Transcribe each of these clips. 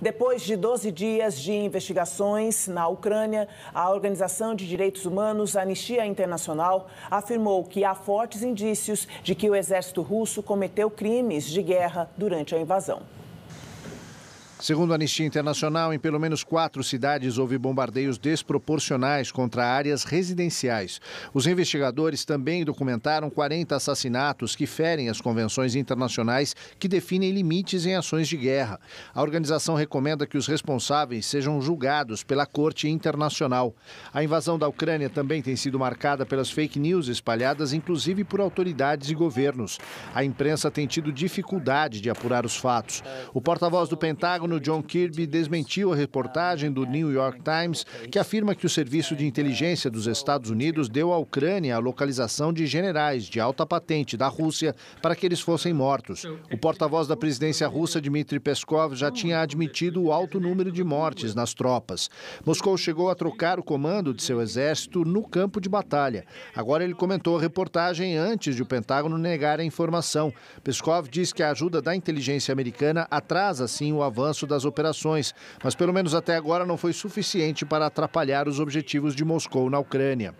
Depois de 12 dias de investigações na Ucrânia, a Organização de Direitos Humanos Anistia Internacional afirmou que há fortes indícios de que o exército russo cometeu crimes de guerra durante a invasão. Segundo a Anistia Internacional, em pelo menos quatro cidades houve bombardeios desproporcionais contra áreas residenciais. Os investigadores também documentaram 40 assassinatos que ferem as convenções internacionais que definem limites em ações de guerra. A organização recomenda que os responsáveis sejam julgados pela Corte Internacional. A invasão da Ucrânia também tem sido marcada pelas fake news espalhadas, inclusive por autoridades e governos. A imprensa tem tido dificuldade de apurar os fatos. O porta-voz do Pentágono Pentágono John Kirby desmentiu a reportagem do New York Times que afirma que o Serviço de Inteligência dos Estados Unidos deu à Ucrânia a localização de generais de alta patente da Rússia para que eles fossem mortos. O porta-voz da presidência russa, Dmitry Peskov, já tinha admitido o alto número de mortes nas tropas. Moscou chegou a trocar o comando de seu exército no campo de batalha. Agora ele comentou a reportagem antes de o Pentágono negar a informação. Peskov diz que a ajuda da inteligência americana atrasa, sim, o avanço avanço das operações, mas pelo menos até agora não foi suficiente para atrapalhar os objetivos de Moscou na Ucrânia.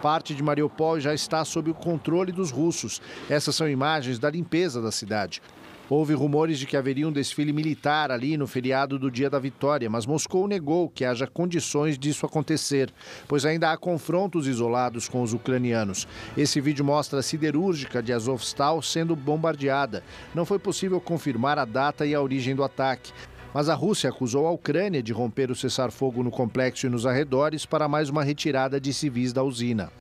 Parte de Mariupol já está sob o controle dos russos. Essas são imagens da limpeza da cidade. Houve rumores de que haveria um desfile militar ali no feriado do Dia da Vitória, mas Moscou negou que haja condições disso acontecer, pois ainda há confrontos isolados com os ucranianos. Esse vídeo mostra a siderúrgica de Azovstal sendo bombardeada. Não foi possível confirmar a data e a origem do ataque, mas a Rússia acusou a Ucrânia de romper o cessar-fogo no complexo e nos arredores para mais uma retirada de civis da usina.